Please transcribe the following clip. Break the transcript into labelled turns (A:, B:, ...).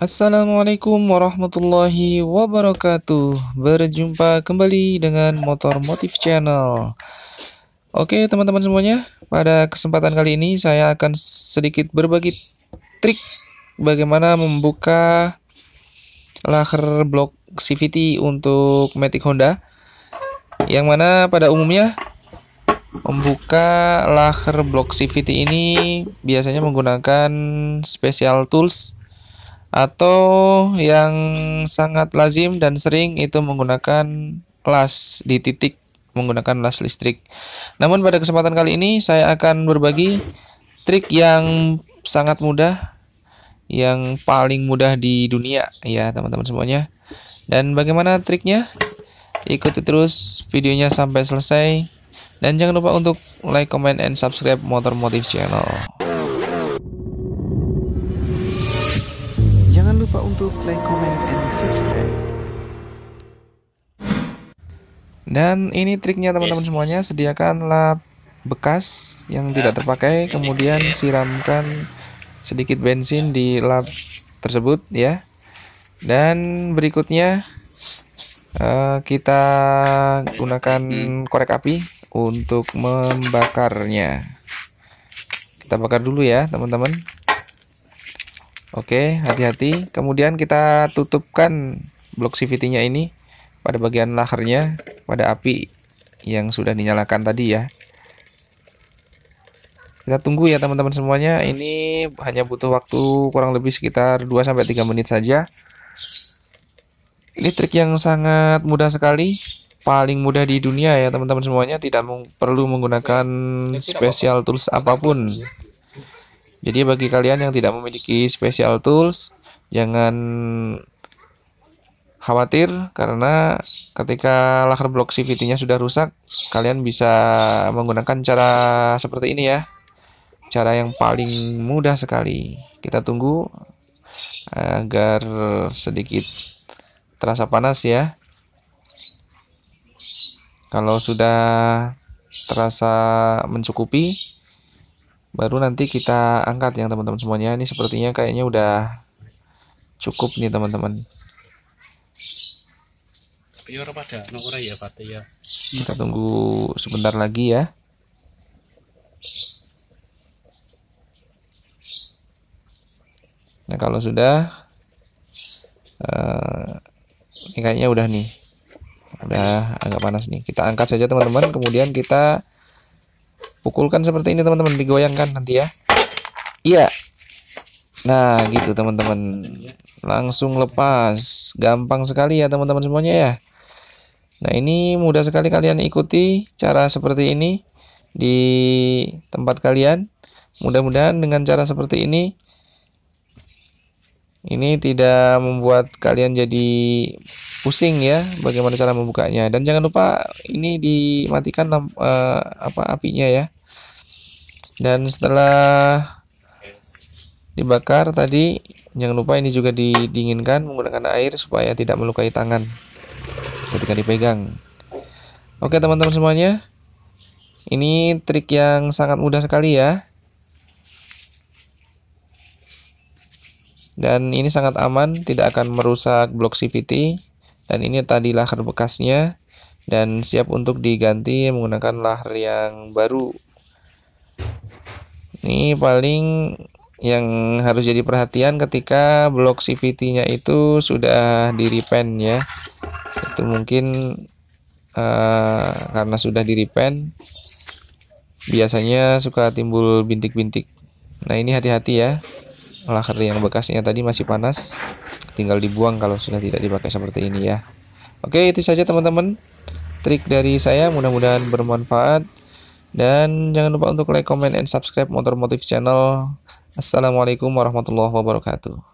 A: Assalamualaikum warahmatullahi wabarakatuh Berjumpa kembali dengan Motor Motif Channel Oke teman-teman semuanya Pada kesempatan kali ini saya akan sedikit berbagi trik Bagaimana membuka laker blok CVT untuk Matic Honda Yang mana pada umumnya Membuka laker blok CVT ini biasanya menggunakan special tools atau yang sangat lazim dan sering itu menggunakan las di titik menggunakan las listrik. Namun pada kesempatan kali ini saya akan berbagi trik yang sangat mudah yang paling mudah di dunia ya teman-teman semuanya. Dan bagaimana triknya? Ikuti terus videonya sampai selesai dan jangan lupa untuk like, comment, and subscribe Motor Motif Channel. untuk like, comment, and subscribe. Dan ini triknya teman-teman semuanya, sediakanlah bekas yang tidak terpakai, kemudian siramkan sedikit bensin di lap tersebut ya. Dan berikutnya eh, kita gunakan hmm. korek api untuk membakarnya. Kita bakar dulu ya, teman-teman. Oke, hati-hati. Kemudian kita tutupkan blok CVT-nya ini pada bagian lahernya pada api yang sudah dinyalakan tadi ya. Kita tunggu ya teman-teman semuanya. Ini hanya butuh waktu kurang lebih sekitar 2 sampai 3 menit saja. Ini trik yang sangat mudah sekali paling mudah di dunia ya teman-teman semuanya tidak perlu menggunakan spesial tools apapun jadi bagi kalian yang tidak memiliki special tools, jangan khawatir karena ketika laker block CVT-nya sudah rusak, kalian bisa menggunakan cara seperti ini ya. Cara yang paling mudah sekali. Kita tunggu eh, agar sedikit terasa panas ya. Kalau sudah terasa mencukupi, baru nanti kita angkat yang teman-teman semuanya ini sepertinya kayaknya udah cukup nih teman-teman ya, ya. kita tunggu sebentar lagi ya nah kalau sudah eh, ini kayaknya udah nih udah agak panas nih kita angkat saja teman-teman kemudian kita pukulkan seperti ini teman-teman digoyangkan nanti ya iya nah gitu teman-teman langsung lepas gampang sekali ya teman-teman semuanya ya nah ini mudah sekali kalian ikuti cara seperti ini di tempat kalian mudah-mudahan dengan cara seperti ini ini tidak membuat kalian jadi pusing ya bagaimana cara membukanya dan jangan lupa ini dimatikan uh, apa apinya ya dan setelah dibakar tadi jangan lupa ini juga didinginkan menggunakan air supaya tidak melukai tangan ketika dipegang oke teman-teman semuanya ini trik yang sangat mudah sekali ya dan ini sangat aman tidak akan merusak blok CVT dan ini tadi lahar bekasnya dan siap untuk diganti menggunakan lahar yang baru ini paling yang harus jadi perhatian ketika blok CVT-nya itu sudah di repaint ya itu mungkin uh, karena sudah di repaint biasanya suka timbul bintik-bintik nah ini hati-hati ya lahar yang bekasnya tadi masih panas tinggal dibuang kalau sudah tidak dipakai seperti ini ya oke itu saja teman-teman trik dari saya mudah-mudahan bermanfaat dan jangan lupa untuk like, comment, and subscribe Motor Motif Channel. Assalamualaikum warahmatullahi wabarakatuh.